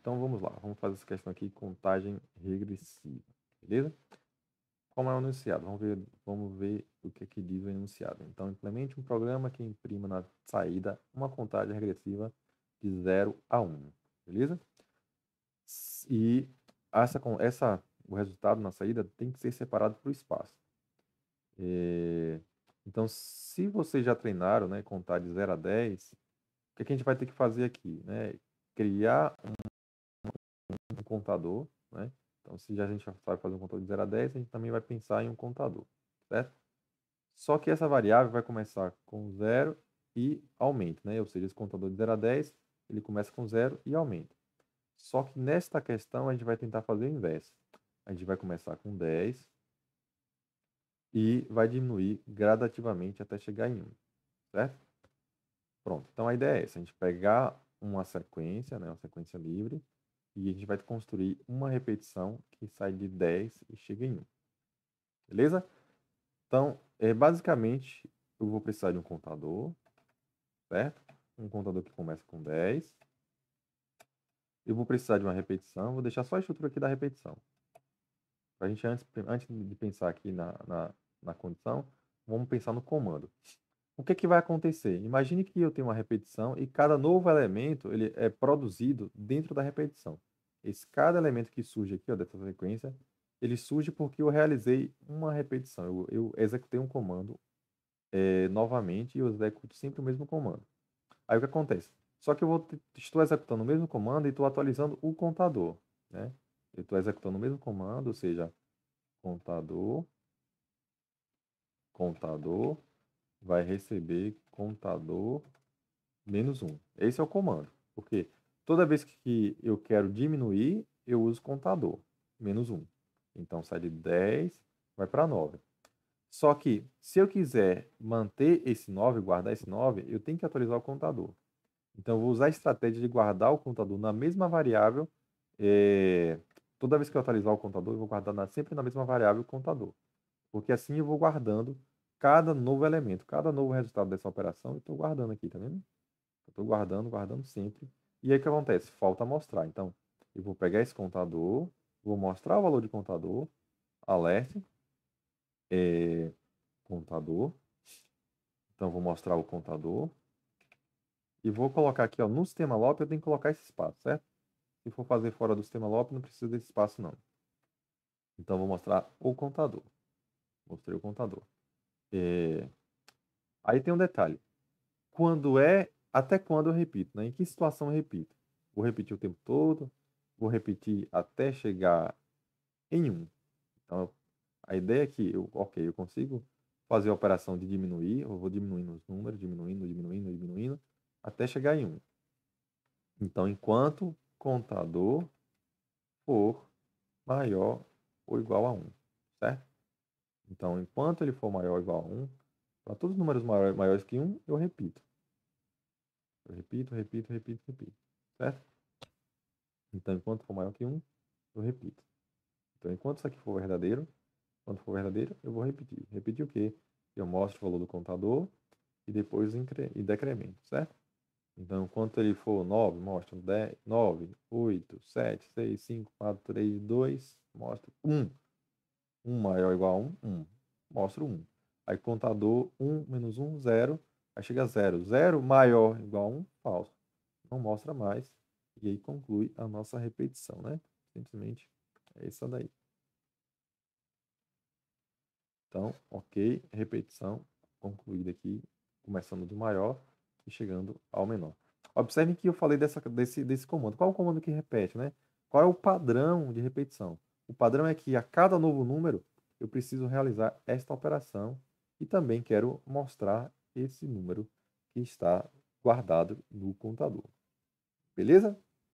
Então vamos lá, vamos fazer essa questão aqui, contagem regressiva, beleza? Como é o enunciado? Vamos ver, vamos ver o que, é que diz o enunciado. Então, implemente um programa que imprima na saída uma contagem regressiva de 0 a 1, um, beleza? E essa, essa, o resultado na saída tem que ser separado para o espaço. É, então, se vocês já treinaram, né, contar de 0 a 10, o que, é que a gente vai ter que fazer aqui? Né? criar um, um contador, né? Então, se já a gente vai fazer um contador de 0 a 10, a gente também vai pensar em um contador, certo? Só que essa variável vai começar com 0 e aumenta, né? Ou seja, esse contador de 0 a 10, ele começa com 0 e aumenta. Só que nesta questão a gente vai tentar fazer o inverso. A gente vai começar com 10 e vai diminuir gradativamente até chegar em 1, certo? Pronto, então a ideia é essa, a gente pegar uma sequência, né, uma sequência livre, e a gente vai construir uma repetição que sai de 10 e chega em 1. Beleza? Então, é, basicamente, eu vou precisar de um contador, certo? Um contador que começa com 10. Eu vou precisar de uma repetição, vou deixar só a estrutura aqui da repetição. Para a gente, antes, antes de pensar aqui na, na, na condição, vamos pensar no comando o que, é que vai acontecer? Imagine que eu tenho uma repetição e cada novo elemento ele é produzido dentro da repetição. Esse cada elemento que surge aqui, ó, dessa frequência, ele surge porque eu realizei uma repetição. Eu, eu executei um comando é, novamente e eu executo sempre o mesmo comando. Aí o que acontece? Só que eu vou, estou executando o mesmo comando e estou atualizando o contador. Né? Eu estou executando o mesmo comando, ou seja, contador, contador, vai receber contador menos 1. Esse é o comando, porque toda vez que eu quero diminuir, eu uso contador menos 1. Então sai de 10, vai para 9. Só que se eu quiser manter esse 9, guardar esse 9, eu tenho que atualizar o contador. Então eu vou usar a estratégia de guardar o contador na mesma variável. É... Toda vez que eu atualizar o contador, eu vou guardar sempre na mesma variável o contador. Porque assim eu vou guardando cada novo elemento, cada novo resultado dessa operação, eu estou guardando aqui, tá vendo? estou guardando, guardando sempre. E aí o que acontece? Falta mostrar. Então, eu vou pegar esse contador, vou mostrar o valor de contador, alert, é, contador. Então, vou mostrar o contador. E vou colocar aqui, ó, no sistema LOP, eu tenho que colocar esse espaço, certo? Se for fazer fora do sistema LOP, não precisa desse espaço, não. Então, vou mostrar o contador. Mostrei o contador. É... Aí tem um detalhe. Quando é, até quando eu repito, né? Em que situação eu repito? Vou repetir o tempo todo, vou repetir até chegar em um. Então, a ideia é que, eu, ok, eu consigo fazer a operação de diminuir, eu vou diminuindo os números, diminuindo, diminuindo, diminuindo, até chegar em um. Então, enquanto contador for maior ou igual a um, certo? Então, enquanto ele for maior ou igual a 1, para todos os números maiores que 1, eu repito. Eu repito, repito, repito, repito. Certo? Então, enquanto for maior que 1, eu repito. Então, enquanto isso aqui for verdadeiro, quando for verdadeiro, eu vou repetir. Repetir o quê? Eu mostro o valor do contador e depois e decremento, certo? Então, enquanto ele for 9, mostro 10, 9, 8, 7, 6, 5, 4, 3, 2, mostro 1. 1 maior ou igual a 1, 1. Mostro 1. Aí contador 1 menos 1, 0. Aí chega a 0. 0 maior ou igual a 1, falso. Não mostra mais. E aí conclui a nossa repetição, né? Simplesmente é essa daí. Então, ok, repetição concluída aqui, começando do maior e chegando ao menor. Observe que eu falei dessa, desse, desse comando. Qual é o comando que repete, né? Qual é o padrão de repetição? O padrão é que a cada novo número eu preciso realizar esta operação e também quero mostrar esse número que está guardado no contador. Beleza?